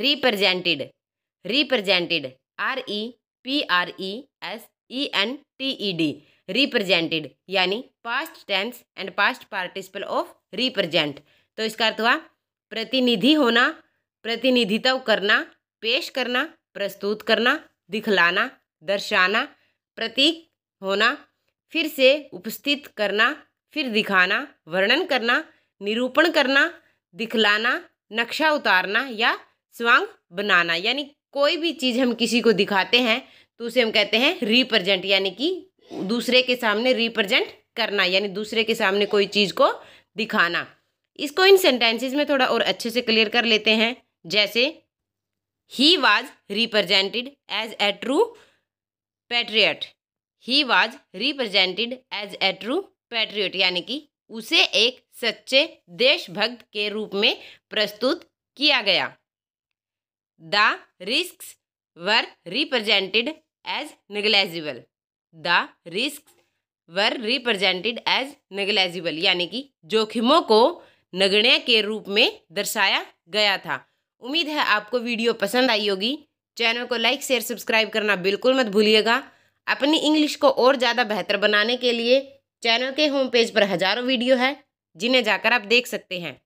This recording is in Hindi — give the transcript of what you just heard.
Represented represented R E P R E S E N T E D represented यानी past tense and past participle of represent तो इसका अर्थ हुआ प्रतिनिधि होना प्रतिनिधित्व करना पेश करना प्रस्तुत करना दिखलाना दर्शाना प्रतीक होना फिर से उपस्थित करना फिर दिखाना वर्णन करना निरूपण करना दिखलाना नक्शा उतारना या स्वांग बनाना यानी कोई भी चीज़ हम किसी को दिखाते हैं तो उसे हम कहते हैं रिप्रेजेंट यानी कि दूसरे के सामने रिप्रेजेंट करना यानी दूसरे के सामने कोई चीज़ को दिखाना इसको इन सेंटेंसेस में थोड़ा और अच्छे से क्लियर कर लेते हैं जैसे ही was represented as a true patriot he was represented as a true patriot यानी कि उसे एक सच्चे देशभक्त के रूप में प्रस्तुत किया गया the risk were represented as negligible. The risk were represented as negligible यानी कि जोखिमों को नगण्य के रूप में दर्शाया गया था उम्मीद है आपको वीडियो पसंद आई होगी चैनल को लाइक शेयर सब्सक्राइब करना बिल्कुल मत भूलिएगा अपनी इंग्लिश को और ज़्यादा बेहतर बनाने के लिए चैनल के होम पेज पर हज़ारों वीडियो है जिन्हें जाकर आप देख सकते हैं